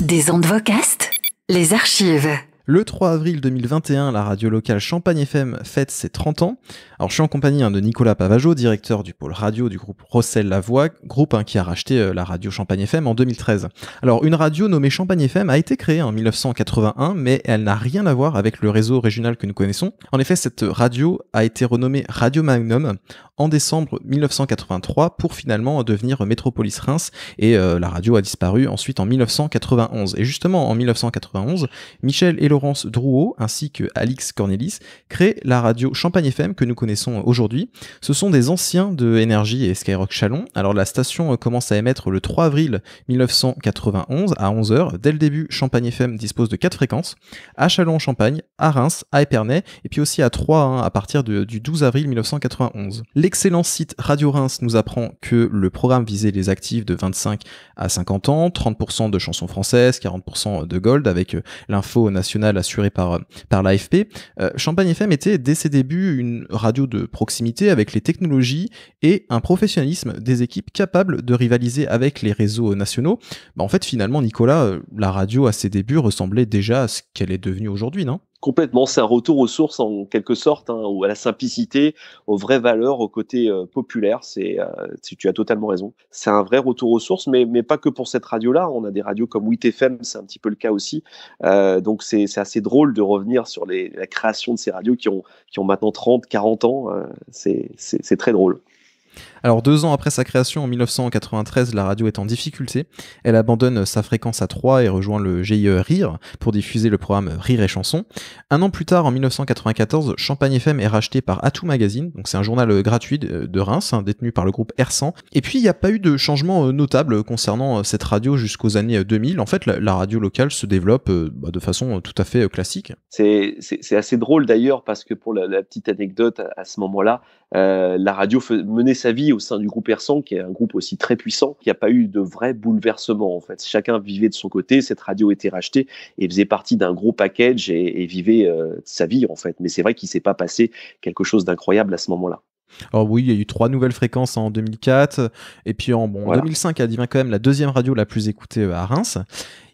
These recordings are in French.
Des ondes vocastes, les archives. Le 3 avril 2021, la radio locale Champagne FM fête ses 30 ans. Alors, je suis en compagnie hein, de Nicolas Pavageau, directeur du pôle radio du groupe Rossel Lavoie, groupe hein, qui a racheté euh, la radio Champagne FM en 2013. Alors, une radio nommée Champagne FM a été créée en 1981, mais elle n'a rien à voir avec le réseau régional que nous connaissons. En effet, cette radio a été renommée Radio Magnum en décembre 1983 pour finalement devenir Métropolis Reims et euh, la radio a disparu ensuite en 1991. Et justement, en 1991, Michel et Florence Drouot ainsi que Alix Cornelis créent la radio Champagne FM que nous connaissons aujourd'hui. Ce sont des anciens de Énergie et Skyrock Chalon. Alors la station euh, commence à émettre le 3 avril 1991 à 11h. Dès le début, Champagne FM dispose de 4 fréquences à Chalon-Champagne, à Reims, à Épernay et puis aussi à Troyes hein, à partir du 12 avril 1991. L'excellent site Radio Reims nous apprend que le programme visait les actifs de 25 à 50 ans, 30% de chansons françaises, 40% de gold avec euh, l'info nationale assurée par, par l'AFP, euh, Champagne FM était dès ses débuts une radio de proximité avec les technologies et un professionnalisme des équipes capables de rivaliser avec les réseaux nationaux. Bah, en fait, finalement, Nicolas, euh, la radio à ses débuts ressemblait déjà à ce qu'elle est devenue aujourd'hui, non Complètement, c'est un retour aux sources en quelque sorte, hein, à la simplicité, aux vraies valeurs, au côté euh, populaire. C'est, euh, tu as totalement raison. C'est un vrai retour aux sources, mais, mais pas que pour cette radio-là. On a des radios comme 8FM, c'est un petit peu le cas aussi. Euh, donc c'est, assez drôle de revenir sur la création de ces radios qui ont, qui ont maintenant 30, 40 ans. Euh, c'est, très drôle. Alors deux ans après sa création en 1993, la radio est en difficulté. Elle abandonne sa fréquence à 3 et rejoint le GIE Rire pour diffuser le programme Rire et chansons. Un an plus tard, en 1994, Champagne FM est racheté par Atout Magazine, donc c'est un journal euh, gratuit de euh, Reims, hein, détenu par le groupe R100. Et puis il n'y a pas eu de changement euh, notable concernant cette radio jusqu'aux années 2000. En fait, la, radio locale se développe bah, de façon tout à fait classique. C'est assez drôle d'ailleurs parce que pour la, petite anecdote, à, ce moment-là, la radio menait sa vie au sein du groupe Persan, qui est un groupe aussi très puissant, qui n'y a pas eu de vrai bouleversement en fait. Chacun vivait de son côté, cette radio était rachetée et faisait partie d'un gros package et, vivait euh, sa vie en fait. Mais c'est vrai qu'il s'est pas passé quelque chose d'incroyable à ce moment-là. Alors oui, il y a eu trois nouvelles fréquences en 2004, et puis en bon, 2005, elle devient quand même la deuxième radio la plus écoutée euh, à Reims.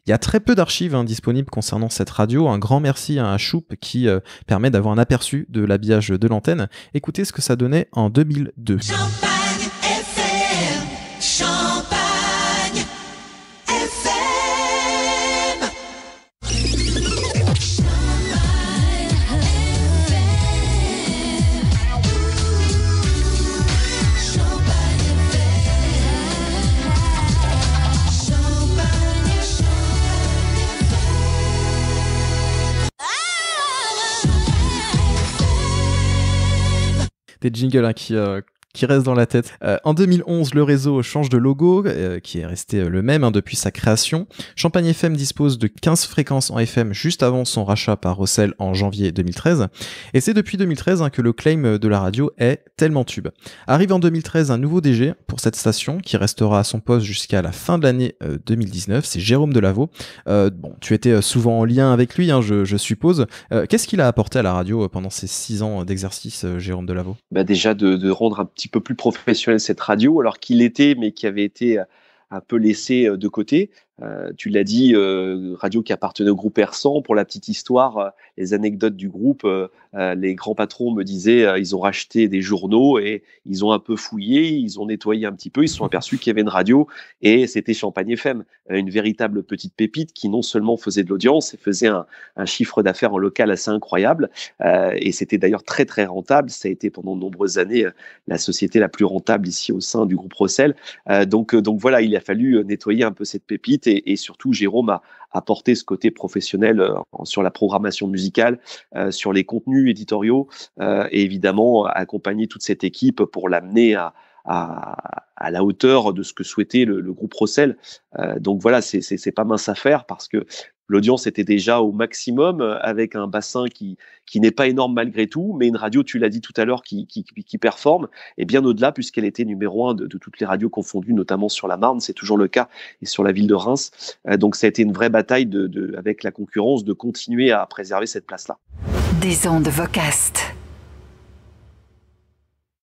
Il y a très peu d'archives hein, disponibles concernant cette radio. Un grand merci à Choup qui euh, permet d'avoir un aperçu de l'habillage de l'antenne. Écoutez ce que ça donnait en 2002. des jingles hein, qui, euh, qui reste dans la tête. Euh, en 2011, le réseau change de logo, euh, qui est resté euh, le même hein, depuis sa création. Champagne FM dispose de 15 fréquences en FM juste avant son rachat par Rossel en janvier 2013. Et c'est depuis 2013 hein, que le claim de la radio est tellement tube. Arrive en 2013 un nouveau DG pour cette station qui restera à son poste jusqu'à la fin de l'année 2019. C'est Jérôme Delaveau. bon, tu étais souvent en lien avec lui, hein, je, suppose. Qu'est-ce qu'il a apporté à la radio pendant ces 6 ans d'exercice, Jérôme Delaveau bah Déjà de, de rendre un petit peu plus professionnel cette radio, alors qu'il était, mais qui avait été euh, un peu laissé euh, de côté. Euh, tu l'as dit, euh, radio qui appartenait au groupe Ersan. Pour la petite histoire, euh, les anecdotes du groupe, les grands patrons me disaient, ils ont racheté des journaux et ils ont un peu fouillé, ils ont nettoyé un petit peu, ils se sont aperçus qu'il y avait une radio et c'était Champagne FM, une véritable petite pépite qui non seulement faisait de l'audience et faisait un, un chiffre d'affaires en local assez incroyable et c'était d'ailleurs très très rentable. Ça a été pendant de nombreuses années la société la plus rentable ici au sein du groupe Rossel. donc donc voilà, il a fallu nettoyer un peu cette pépite et, surtout Jérôme a apporté ce côté professionnel euh, sur la programmation musicale, euh, sur les contenus éditoriaux euh, et évidemment accompagner toute cette équipe pour l'amener à, à, la hauteur de ce que souhaitait le, groupe Rossel. Euh, donc voilà, c'est pas mince à faire parce que l'audience était déjà au maximum avec un bassin qui, n'est pas énorme malgré tout, mais une radio, tu l'as dit tout à l'heure, qui, performe, et bien au-delà, puisqu'elle était numéro un de, toutes les radios confondues, notamment sur la Marne, c'est toujours le cas, et sur la ville de Reims. Euh, donc ça a été une vraie bataille avec la concurrence de continuer à préserver cette place-là. Des ondes vocastes.